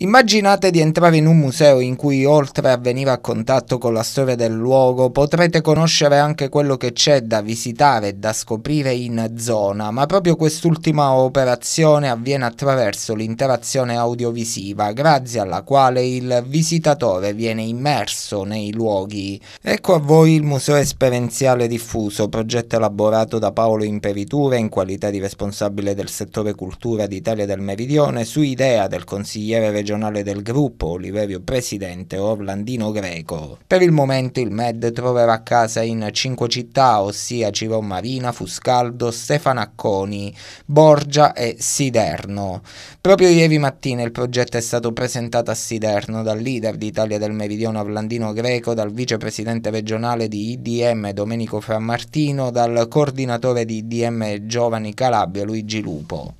Immaginate di entrare in un museo in cui oltre a venire a contatto con la storia del luogo potrete conoscere anche quello che c'è da visitare e da scoprire in zona, ma proprio quest'ultima operazione avviene attraverso l'interazione audiovisiva grazie alla quale il visitatore viene immerso nei luoghi. Ecco a voi il museo esperienziale diffuso, progetto elaborato da Paolo Imperitura in qualità di responsabile del settore cultura d'Italia del Meridione su idea del consigliere regionale regionale del gruppo, Oliverio Presidente Orlandino Greco. Per il momento il Med troverà casa in cinque città, ossia Ciro Marina, Fuscaldo, Stefanacconi, Borgia e Siderno. Proprio ieri mattina il progetto è stato presentato a Siderno dal leader d'Italia del Meridione Orlandino Greco, dal vicepresidente regionale di IDM Domenico Frammartino, dal coordinatore di IDM Giovani Calabria Luigi Lupo.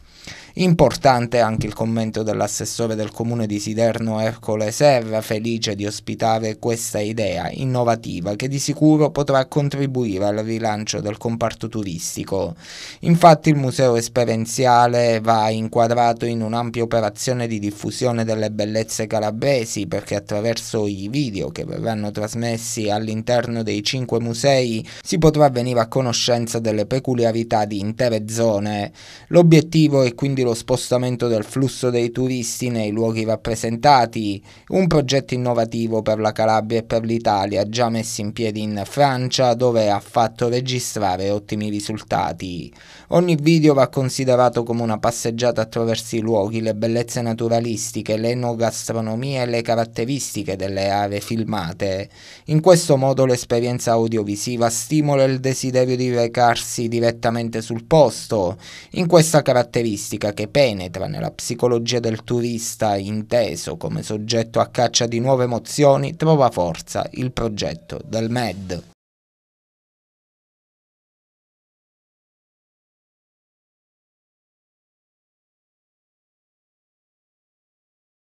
Importante anche il commento dell'assessore del comune di Siderno Ercole Serra, felice di ospitare questa idea innovativa che di sicuro potrà contribuire al rilancio del comparto turistico. Infatti il museo esperienziale va inquadrato in un'ampia operazione di diffusione delle bellezze calabresi perché attraverso i video che verranno trasmessi all'interno dei cinque musei si potrà venire a conoscenza delle peculiarità di intere zone. L'obiettivo è quindi lo lo spostamento del flusso dei turisti nei luoghi rappresentati, un progetto innovativo per la Calabria e per l'Italia già messo in piedi in Francia dove ha fatto registrare ottimi risultati. Ogni video va considerato come una passeggiata attraverso i luoghi, le bellezze naturalistiche, l'enogastronomia e le caratteristiche delle aree filmate. In questo modo l'esperienza audiovisiva stimola il desiderio di recarsi direttamente sul posto. In questa caratteristica che penetra nella psicologia del turista inteso come soggetto a caccia di nuove emozioni, trova forza il progetto del MED.